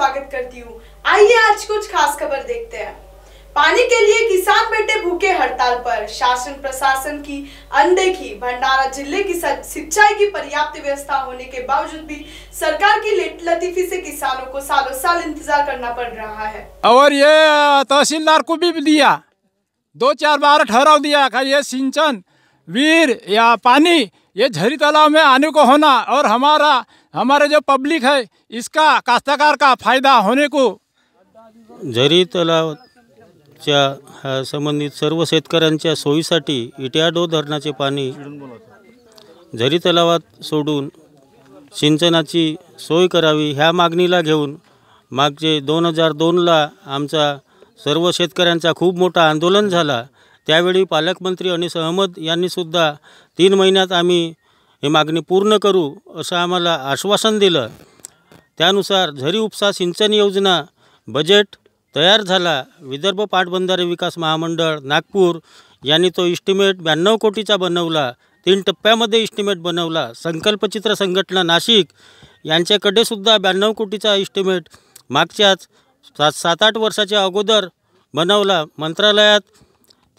स्वागत करती हूँ आइए आज कुछ खास खबर देखते हैं पानी के लिए किसान बेटे भूखे हड़ताल पर शासन प्रशासन की अनदेखी भंडारा जिले की सिंचाई की पर्याप्त व्यवस्था होने के बावजूद भी सरकार की लतीफी से किसानों को सालों साल इंतजार करना पड़ रहा है और ये तहसीलदार को भी दिया दो चार बार ठहराव दिया ये सिंचन वीर या पानी ये झरी तालाब में आने को होना और हमारा हमारे जो पब्लिक है इसका काश्तकार का फायदा होने को झरी तलावच्या संबंधित सर्व शेतकऱ्यांच्या सोयीसाठी इट्याडो धरणाचे पाणी झरी तलावात सोडून सिंचनाची सोय करावी ह्या मागणीला घेऊन मागचे दोन हजार दोनला आमचा सर्व शेतकऱ्यांचा खूप मोठा आंदोलन झाला त्यावेळी पालकमंत्री अनिस अहमद यांनीसुद्धा तीन महिन्यात आम्ही ही मागणी पूर्ण करू असं आम्हाला आश्वासन दिलं त्यानुसार झरी उपसा सिंचन योजना बजेट तयार झाला विदर्भ पाटबंधारे विकास महामंडळ नागपूर यांनी तो इस्टिमेट ब्याण्णव कोटीचा बनवला तीन टप्प्यामध्ये इस्टिमेट बनवला संकल्पचित्र संघटना नाशिक यांच्याकडे सुद्धा ब्याण्णव कोटीचा इस्टिमेट मागच्याच सात सात आठ वर्षाच्या अगोदर बनवला मंत्रालयात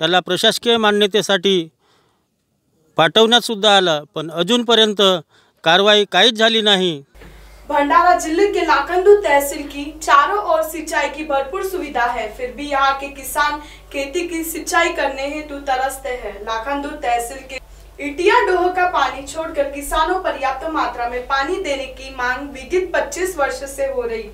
त्याला प्रशासकीय मान्यतेसाठी पाठवण्यातसुद्धा आला पण अजूनपर्यंत कारवाई काहीच झाली नाही भंडारा जिले के लाखनदू तहसील की चारों ओर सिंचाई की भरपूर सुविधा है फिर भी यहाँ के किसान खेती की सिंचाई करने हेतु तरसते हैं लाखनदू तहसील के इटिया डोह का पानी छोड़कर किसानों पर्याप्त मात्रा में पानी देने की मांग विगत 25 वर्ष से हो रही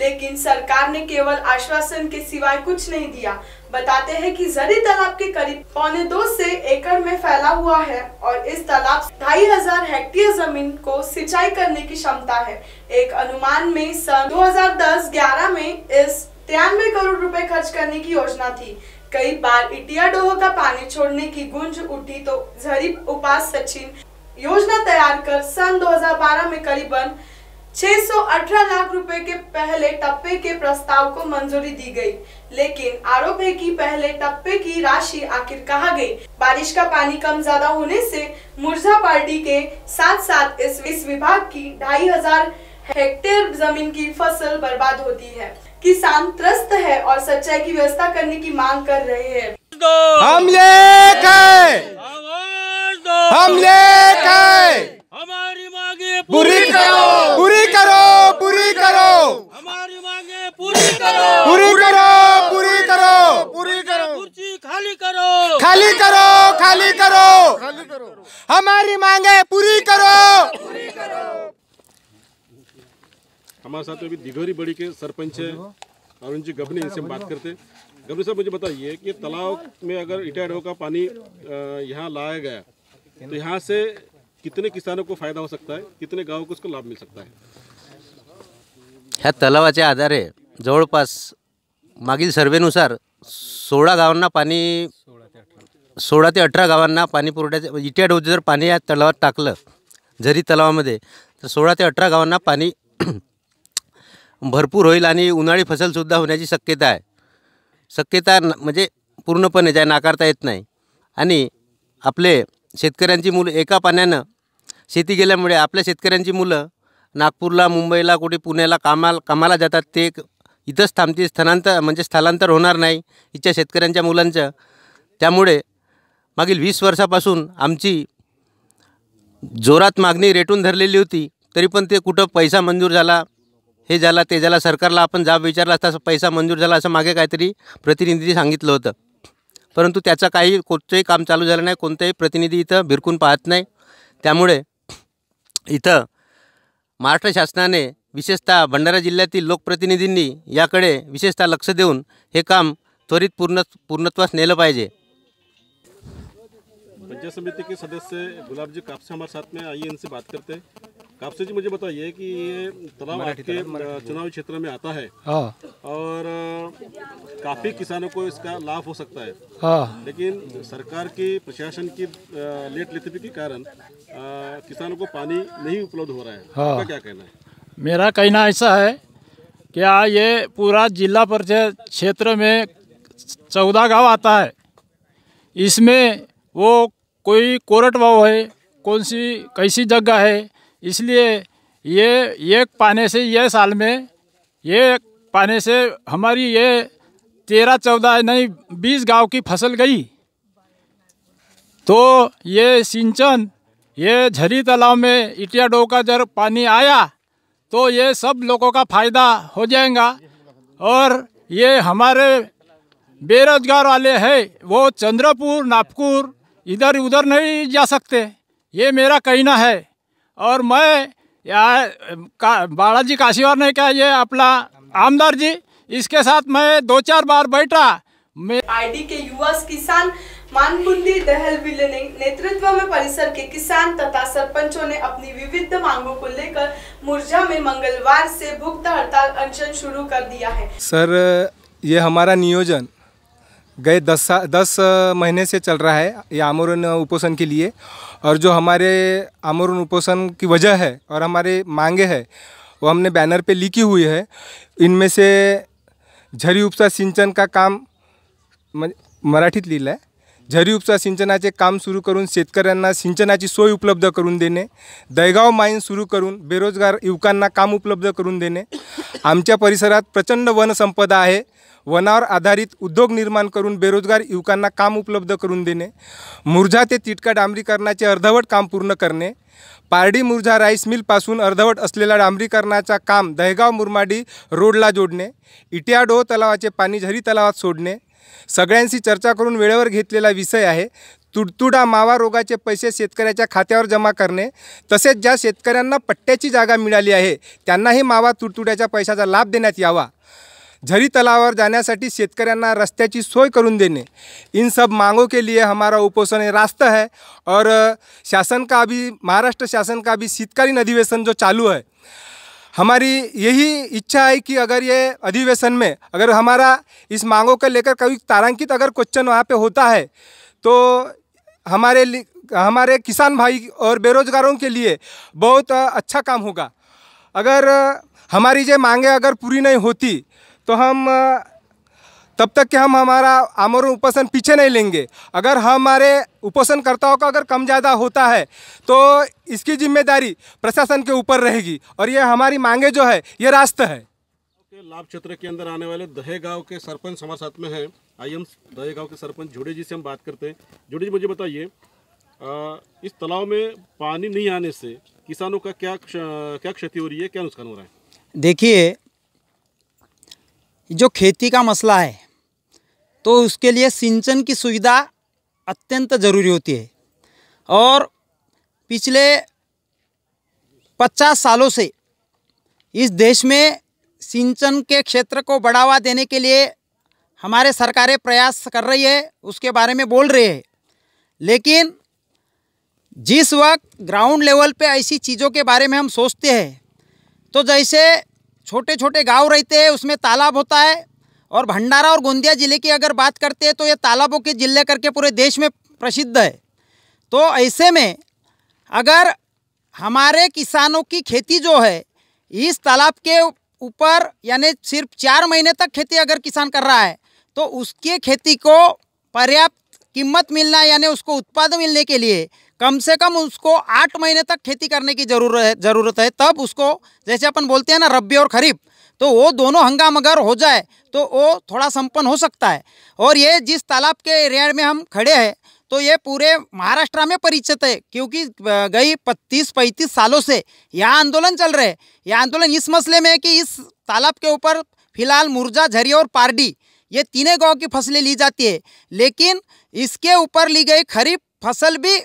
लेकिन सरकार ने केवल आश्वासन के सिवाय कुछ नहीं दिया बताते हैं कि जरी तालाब के करीब पौने दो से एकड़ में फैला हुआ है और इस तालाब ढाई हजार हेक्टेयर जमीन को सिंचाई करने की क्षमता है एक अनुमान में सन 2010-11 में इस तिरानवे करोड़ रुपए खर्च करने की योजना थी कई बार इटिया डोह का पानी छोड़ने की गुंज उठी तो झरी उपास सचिन योजना तैयार कर सन 2012 में करीबन 618 लाख रुपए के पहले टप्पे के प्रस्ताव को मंजूरी दी गई, लेकिन आरोप है कि पहले टप्पे की राशि आखिर कहाँ गई? बारिश का पानी कम ज्यादा होने से मुरझा पार्टी के साथ साथ इस, इस विभाग की ढाई हजार हेक्टेयर जमीन की फसल बर्बाद होती है किसान त्रस्त है और सच्चाई की व्यवस्था करने की मांग कर रहे हैं हम हमारी मांगे पूरी करो पूरी करो पूरी करो हमारी मांगे पूरी करो पूरी करो पूरी करो पूरी करो कुर्सी खाली करो खाली करो खाली करो खाली करो हमारी मांगे पूरी करो हमारे साथ तो अभी दिघोरी बड़ी के सरपंच है अरुण जी गबनी इनसे बात करते गबनी साहब मुझे बताइए कि तालाब में अगर इटाडो का पानी यहाँ लाया गया तो यहाँ से कितने किसानों को फायदा हो सकता है कितने गाँव को उसको लाभ मिल सकता है ह्या तलावाच्या आधारे जवळपास मागील सर्वेनुसार सोळा गावांना पाणी सोळा ते अठरा गावांना पाणी पुरवठ्याचं म्हणजे इट्या डोज जर पाणी या तलावात टाकलं झरी तलावामध्ये तर सोळा ते अठरा गावांना पाणी भरपूर होईल आणि उन्हाळी फसलसुद्धा होण्याची शक्यता आहे शक्यता म्हणजे पूर्णपणे ज्या नाकारता येत नाही आणि आपले शेतकऱ्यांची मुलं एका पाण्यानं शेती गेल्यामुळे आपल्या शेतकऱ्यांची मुलं नागपूरला मुंबईला कुठे पुण्याला कामाला कामाला जातात ते इथंच थांबते स्थलांतर म्हणजे स्थलांतर होणार नाही इथच्या शेतकऱ्यांच्या मुलांचं त्यामुळे मागील वीस वर्षापासून आमची जोरात मागणी रेटून धरलेली होती तरी पण ते कुठं पैसा मंजूर झाला हे झाला ते झाला सरकारला आपण जाब विचारला असता पैसा मंजूर झाला असं मागे काहीतरी प्रतिनिधी सांगितलं होतं परंतु त्याचा काही कोणतंही काम चालू झालं नाही कोणताही प्रतिनिधी इथं भिरकून पाहत नाही त्यामुळे इथं महाराष्ट्र शासनाने विशेषतः भंडारा जिल्ह्यातील लोकप्रतिनिधींनी याकडे विशेषतः लक्ष देऊन हे काम त्वरित पूर्ण पूर्णत्वास नेलं पाहिजे पंचायत समिति के सदस्य गुलाबजी कापसे हमारे साथ में आइए इनसे बात करते हैं कापसे जी मुझे बताइए कि ये तलाब आपके चुनावी क्षेत्र में आता है हाँ। और काफ़ी किसानों को इसका लाभ हो सकता है हाँ लेकिन सरकार की प्रशासन की लेट लेथपी के कारण किसानों को पानी नहीं उपलब्ध हो रहा है हाँ। आपका क्या कहना है मेरा कहना ऐसा है क्या ये पूरा जिला परिषद क्षेत्र में चौदह गांव आता है इसमें वो कोई कोरट भाव है कौन सी कैसी जगह है इसलिए ये एक पाने से यह साल में ये पाने से हमारी ये तेरह चौदह नहीं बीस गांव की फसल गई तो ये सिंचन ये झरी तालाब में इटिया डो का जब पानी आया तो ये सब लोगों का फायदा हो जाएगा और ये हमारे बेरोजगार वाले हैं वो चंद्रपुर नागपुर इधर उधर नहीं जा सकते ये मेरा कहना है और मैं या का बालाजी काशीवार ने कहा ये अपना आमदार जी इसके साथ मैं दो चार बार बैठा आई आईडी के युवा किसान दहल विले ने नेतृत्व में परिसर के किसान तथा सरपंचों ने अपनी विविध मांगों को लेकर मुरझा में मंगलवार से भुक्त हड़ताल अनशन शुरू कर दिया है सर ये हमारा नियोजन गए दस दस महीने से चल रहा है ये आमरण उपोषण के लिए और जो हमारे आमरण उपोषण की वजह है और हमारे मांगे है वो हमने बैनर पे लिखी हुई है इनमें से झरी उपसा सिंचन का काम मराठीत लिहिलं है झरी उपसा सिंचनाचे काम सुरू करून शेतकऱ्यांना सिंचनाची सोय उपलब्ध करून देने दैगाव माइन सुरू करून बेरोजगार युवक काम उपलब्ध करून देने आमच्या परिसरात प्रचंड वनसंपदा है वनावर आधारित उद्योग निर्माण करून बेरोजगार युवकांना काम उपलब्ध करून देणे मुरझा ते तिटका डांबरीकरणाचे अर्धवट काम पूर्ण करणे पारडी मुरझा राईस मिलपासून अर्धवट असलेला डांबरीकरणाचा काम दहेगाव मुरमाडी रोडला जोडणे डोह तलावाचे पाणी झरी तलावात सोडणे सगळ्यांशी चर्चा करून वेळेवर घेतलेला विषय आहे तुडतुडा मावा रोगाचे पैसे शेतकऱ्याच्या खात्यावर जमा करणे तसेच ज्या शेतकऱ्यांना पट्ट्याची जागा मिळाली आहे त्यांनाही मावा तुडतुड्याच्या पैशाचा लाभ देण्यात यावा झरी तलावर जाण्यासाठी रस्त्या की सोय करूँ देने इन सब मांगों के लिए हमारा उपोषण रास्ता है और शासन का अभी महाराष्ट्र शासन का अभी शीतकालीन अधिवेशन जो चालू है हमारी यही इच्छा है कि अगर ये अधिवेशन में अगर हमारा इस मांगों को लेकर कभी तारांकित अगर क्वेश्चन वहाँ पे होता है तो हमारे हमारे किसान भाई और बेरोजगारों के लिए बहुत अच्छा काम होगा अगर हमारी ये मांगे अगर पूरी नहीं होती तो हम तब तक कि हम हमारा आमर उपोषण पीछे नहीं लेंगे अगर हमारे उपोषणकर्ताओं का अगर कम ज़्यादा होता है तो इसकी जिम्मेदारी प्रशासन के ऊपर रहेगी और ये हमारी मांगे जो है ये रास्ता है लाभ क्षेत्र के अंदर आने वाले दहे गांव के सरपंच हमारे साथ में है आई एम दहे गांव के सरपंच जुड़े जी से हम बात करते हैं जुड़े जी मुझे बताइए इस तालाब में पानी नहीं आने से किसानों का क्या क्या क्षति हो रही है क्या नुकसान हो रहा है देखिए जो खेती का मसला है तो उसके लिए सिंचन की सुविधा अत्यंत ज़रूरी होती है और पिछले पचास सालों से इस देश में सिंचन के क्षेत्र को बढ़ावा देने के लिए हमारे सरकारें प्रयास कर रही है उसके बारे में बोल रही है लेकिन जिस वक्त ग्राउंड लेवल पे ऐसी चीज़ों के बारे में हम सोचते हैं तो जैसे छोटे छोटे गांव रहते हैं उसमें तालाब होता है और भंडारा और गोंदिया ज़िले की अगर बात करते हैं तो ये तालाबों के ज़िले करके पूरे देश में प्रसिद्ध है तो ऐसे में अगर हमारे किसानों की खेती जो है इस तालाब के ऊपर यानी सिर्फ चार महीने तक खेती अगर किसान कर रहा है तो उसके खेती को पर्याप्त कीमत मिलना यानी उसको उत्पादन मिलने के लिए कम से कम उसको आठ महीने तक खेती करने की जरूरत है ज़रूरत है तब उसको जैसे अपन बोलते हैं ना रबी और खरीफ तो वो दोनों हंगाम अगर हो जाए तो वो थोड़ा संपन्न हो सकता है और ये जिस तालाब के एरिया में हम खड़े हैं तो ये पूरे महाराष्ट्र में परिचित है क्योंकि गई पच्चीस पैंतीस सालों से यह आंदोलन चल रहे यह आंदोलन इस मसले में है कि इस तालाब के ऊपर फिलहाल मुर्जा झरी और पारडी ये तीनों गांव की फसलें ली जाती है लेकिन इसके ऊपर ली गई खरीफ फसल भी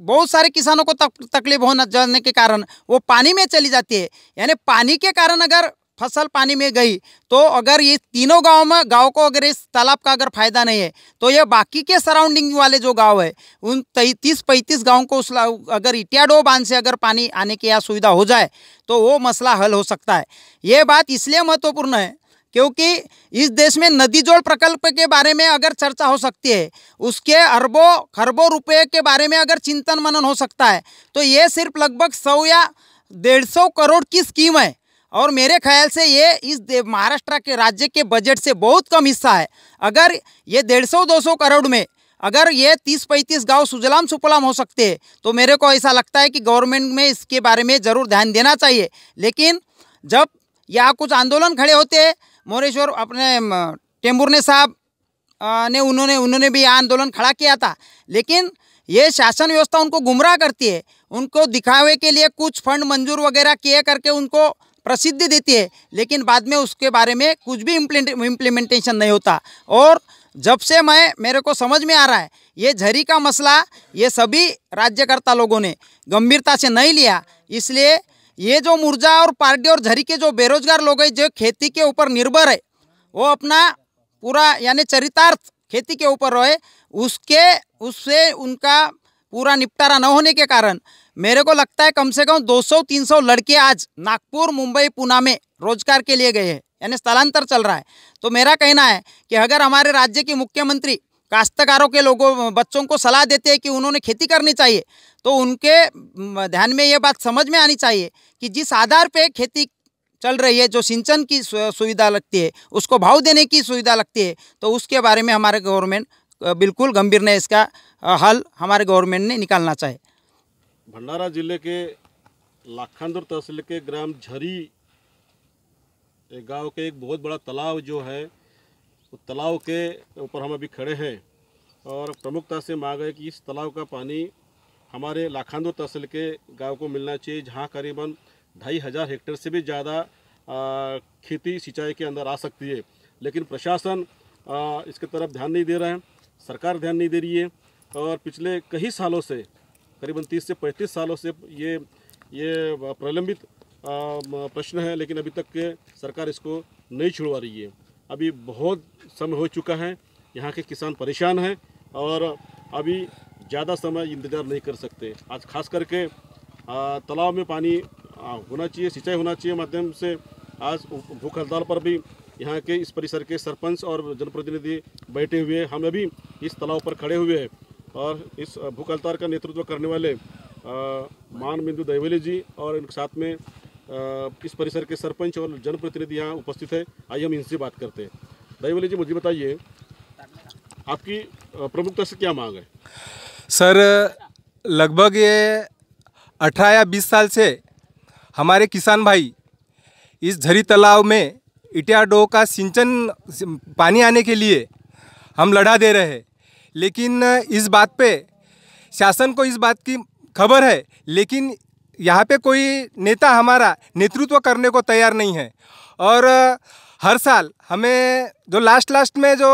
बहुत सारे किसानों को तक, तकलीफ होना जाने के कारण वो पानी में चली जाती है यानी पानी के कारण अगर फसल पानी में गई तो अगर ये तीनों गांव में गांव को अगर इस तालाब का अगर फायदा नहीं है तो ये बाकी के सराउंडिंग वाले जो गांव है उन तीस पैंतीस गांव को उस अगर इटियाडो बांध से अगर पानी आने की या सुविधा हो जाए तो वो मसला हल हो सकता है ये बात इसलिए महत्वपूर्ण है क्योंकि इस देश में नदी जोड़ प्रकल्प के बारे में अगर चर्चा हो सकती है उसके अरबों खरबों रुपए के बारे में अगर चिंतन मनन हो सकता है तो ये सिर्फ लगभग सौ या डेढ़ सौ करोड़ की स्कीम है और मेरे ख्याल से ये इस महाराष्ट्र के राज्य के बजट से बहुत कम हिस्सा है अगर ये डेढ़ सौ दो सौ करोड़ में अगर ये तीस पैंतीस गांव सुजलाम सुपलाम हो सकते हैं तो मेरे को ऐसा लगता है कि गवर्नमेंट में इसके बारे में ज़रूर ध्यान देना चाहिए लेकिन जब यहाँ कुछ आंदोलन खड़े होते हैं मोरेश्वर अपने टेम्बुरने साहब ने उन्होंने उन्होंने भी आंदोलन खड़ा किया था लेकिन ये शासन व्यवस्था उनको गुमराह करती है उनको दिखावे के लिए कुछ फंड मंजूर वगैरह किए करके उनको प्रसिद्धि देती है लेकिन बाद में उसके बारे में कुछ भी इम्प्लीमेंटेशन नहीं होता और जब से मैं मेरे को समझ में आ रहा है ये झरी का मसला ये सभी राज्यकर्ता लोगों ने गंभीरता से नहीं लिया इसलिए ये जो मुर्जा और पार्टी और झरी के जो बेरोजगार लोग हैं जो खेती के ऊपर निर्भर है वो अपना पूरा यानी चरितार्थ खेती के ऊपर रहे उसके उससे उनका पूरा निपटारा न होने के कारण मेरे को लगता है कम से कम 200-300 लड़के आज नागपुर मुंबई पुणे में रोजगार के लिए गए हैं यानी स्थलांतर चल रहा है तो मेरा कहना है कि अगर हमारे राज्य की मुख्यमंत्री काश्तकारों के लोगों बच्चों को सलाह देते हैं कि उन्होंने खेती करनी चाहिए तो उनके ध्यान में ये बात समझ में आनी चाहिए कि जिस आधार पे खेती चल रही है जो सिंचन की सुविधा लगती है उसको भाव देने की सुविधा लगती है तो उसके बारे में हमारे गवर्नमेंट बिल्कुल गंभीर ने इसका हल हमारे गवर्नमेंट ने निकालना चाहिए भंडारा जिले के लाखांदुर तहसील के ग्राम झरी गाँव के एक बहुत बड़ा तालाब जो है उस तो तालाब के ऊपर हम अभी खड़े हैं और प्रमुखता से मांग है कि इस तालाब का पानी हमारे लाखांदो तहसील के गांव को मिलना चाहिए जहां करीबन ढाई हज़ार हेक्टेयर से भी ज़्यादा खेती सिंचाई के अंदर आ सकती है लेकिन प्रशासन आ, इसके तरफ ध्यान नहीं दे रहा है सरकार ध्यान नहीं दे रही है और पिछले कई सालों से करीबन तीस से पैंतीस सालों से ये ये प्रलंबित प्रश्न है लेकिन अभी तक के सरकार इसको नहीं छुड़वा रही है अभी बहुत समय हो चुका है यहाँ के किसान परेशान हैं और अभी ज़्यादा समय इंतज़ार नहीं कर सकते आज खास करके तालाब में पानी होना चाहिए सिंचाई होना चाहिए माध्यम से आज भूख हड़ताल पर भी यहाँ के इस परिसर के सरपंच और जनप्रतिनिधि बैठे हुए हैं हम अभी इस तालाब पर खड़े हुए हैं और इस भूख हड़ताल का नेतृत्व करने वाले मान बिंदु दहवेली जी और इनके साथ में इस परिसर के सरपंच और जनप्रतिनिधि यहाँ उपस्थित है आइए हम इनसे बात करते हैं दयावली जी मुझे बताइए आपकी प्रमुखता से क्या मांग है सर लगभग ये अठारह या बीस साल से हमारे किसान भाई इस झरी तालाब में इटियाडो का सिंचन पानी आने के लिए हम लड़ा दे रहे हैं लेकिन इस बात पे शासन को इस बात की खबर है लेकिन यहाँ पे कोई नेता हमारा नेतृत्व करने को तैयार नहीं है और हर साल हमें जो लास्ट लास्ट में जो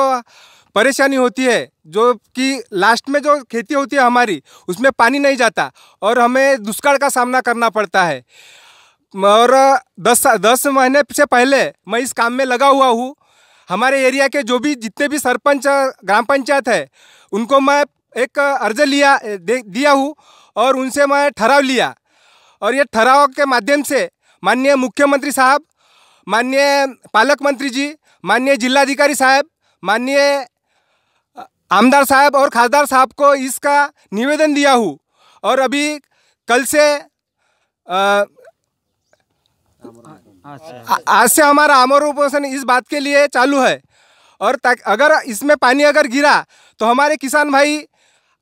परेशानी होती है जो कि लास्ट में जो खेती होती है हमारी उसमें पानी नहीं जाता और हमें दुष्काल का सामना करना पड़ता है और दस दस महीने से पहले मैं इस काम में लगा हुआ हूँ हमारे एरिया के जो भी जितने भी सरपंच ग्राम पंचायत है उनको मैं एक अर्ज लिया दिया हूँ और उनसे मैं ठहराव लिया और ये ठहराव के माध्यम से माननीय मुख्यमंत्री साहब माननीय पालक मंत्री जी माननीय जिलाधिकारी साहब माननीय आमदार साहब और खासदार साहब को इसका निवेदन दिया हूँ और अभी कल से आज से हमारा आमर उपोषण इस बात के लिए चालू है और अगर इसमें पानी अगर गिरा तो हमारे किसान भाई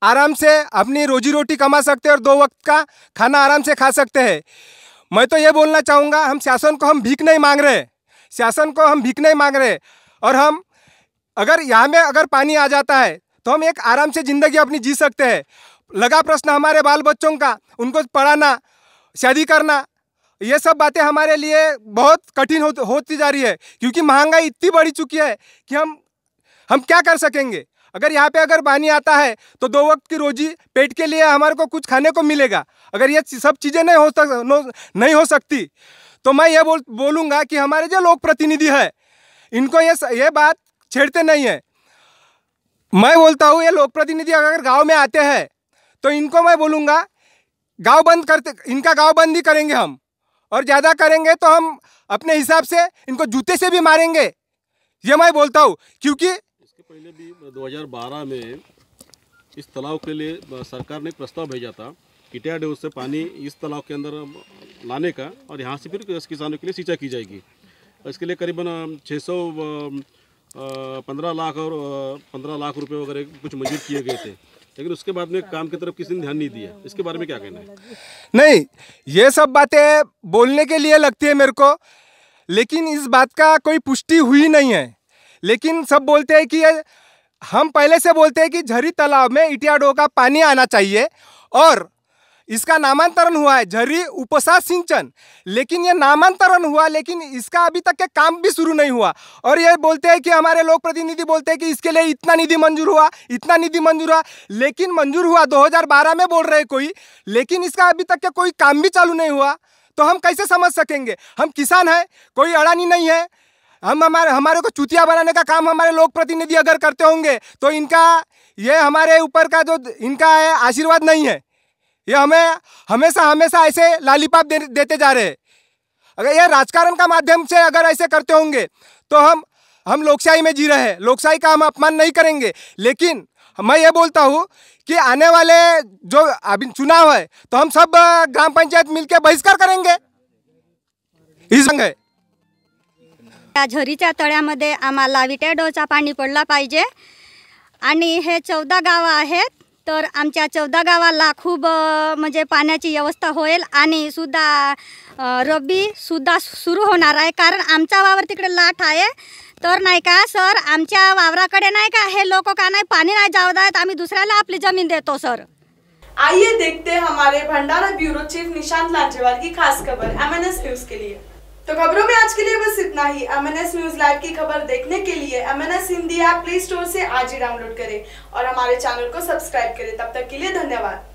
आराम से अपनी रोजी रोटी कमा सकते हैं और दो वक्त का खाना आराम से खा सकते हैं मैं तो ये बोलना चाहूँगा हम शासन को हम भीख नहीं मांग रहे शासन को हम भीख नहीं मांग रहे और हम अगर यहाँ में अगर पानी आ जाता है तो हम एक आराम से ज़िंदगी अपनी जी सकते हैं लगा प्रश्न हमारे बाल बच्चों का उनको पढ़ाना शादी करना ये सब बातें हमारे लिए बहुत कठिन हो, होती जा रही है क्योंकि महंगाई इतनी बढ़ी चुकी है कि हम हम क्या कर सकेंगे अगर यहाँ पे अगर पानी आता है तो दो वक्त की रोजी पेट के लिए हमारे को कुछ खाने को मिलेगा अगर ये सब चीज़ें नहीं हो सक नहीं हो सकती तो मैं ये बोल बोलूँगा कि हमारे जो लोक प्रतिनिधि है इनको ये ये बात छेड़ते नहीं है मैं बोलता हूँ ये लोक प्रतिनिधि अगर गाँव में आते हैं तो इनको मैं बोलूँगा गाँव बंद करते इनका गाँव बंद ही करेंगे हम और ज़्यादा करेंगे तो हम अपने हिसाब से इनको जूते से भी मारेंगे ये मैं बोलता हूँ क्योंकि पहले भी 2012 मतलब में इस तालाब के लिए सरकार ने प्रस्ताव भेजा था किटिया डेव से पानी इस तालाब के अंदर लाने का और यहाँ से फिर किसानों के लिए सिंचाई की जाएगी इसके लिए करीबन छः सौ पंद्रह लाख और पंद्रह लाख रुपए वगैरह कुछ मंजूर किए गए थे लेकिन उसके बाद में काम की तरफ किसी ने ध्यान नहीं दिया इसके बारे में क्या कहना है नहीं ये सब बातें बोलने के लिए लगती है मेरे को लेकिन इस बात का कोई पुष्टि हुई नहीं है लेकिन सब बोलते हैं कि हम पहले से बोलते हैं कि झरी तालाब में इटियाडो का पानी आना चाहिए और इसका नामांतरण हुआ है झरी उपसा सिंचन लेकिन ये नामांतरण हुआ लेकिन इसका अभी तक के काम भी शुरू नहीं हुआ और ये बोलते हैं कि हमारे लोक प्रतिनिधि बोलते हैं कि इसके लिए इतना निधि मंजूर हुआ इतना निधि मंजूर हुआ लेकिन मंजूर हुआ 2012 में बोल रहे कोई लेकिन इसका अभी तक के कोई काम भी चालू नहीं हुआ तो हम कैसे समझ सकेंगे हम किसान हैं कोई अड़ानी नहीं है हम हमारे हमारे को चुतिया बनाने का काम हमारे लोक प्रतिनिधि अगर करते होंगे तो इनका ये हमारे ऊपर का जो इनका है आशीर्वाद नहीं है ये हमें हमेशा हमेशा ऐसे लालीपाप दे, देते जा रहे हैं अगर ये राजकारण का माध्यम से अगर ऐसे करते होंगे तो हम हम लोकशाही में जी रहे हैं लोकशाही का हम अपमान नहीं करेंगे लेकिन मैं ये बोलता हूँ कि आने वाले जो अभी चुनाव है तो हम सब ग्राम पंचायत मिलकर बहिष्कार करेंगे इस है त्या झरीच्या तळ्यामध्ये आम्हाला विटॅडोचा पाणी पडला पाहिजे आणि हे चौदा गावं आहेत तर आमच्या चौदा गावाला खूप म्हणजे पाण्याची व्यवस्था होईल आणि सुद्धा रब्बी सुद्धा सुरू होणार आहे कारण आमचा वावर तिकडे लाट आहे तर नाही का सर आमच्या वावराकडे नाही का हे लोक का नाही पाणी नाही जाऊ देत आम्ही दुसऱ्याला आपली जमीन देतो सर आई देखते हमारे भंडारा ब्यूरो चीफ निशांत लांजेवाल की खास खबर एम न्यूज के लिए तो खबरों में आज के लिए बस इतना ही M N S news live की खबर देखने के लिए M N S Hindi app play store से आज ही डाउनलोड करें और हमारे चैनल को सब्सक्राइब करें तब तक के लिए धन्यवाद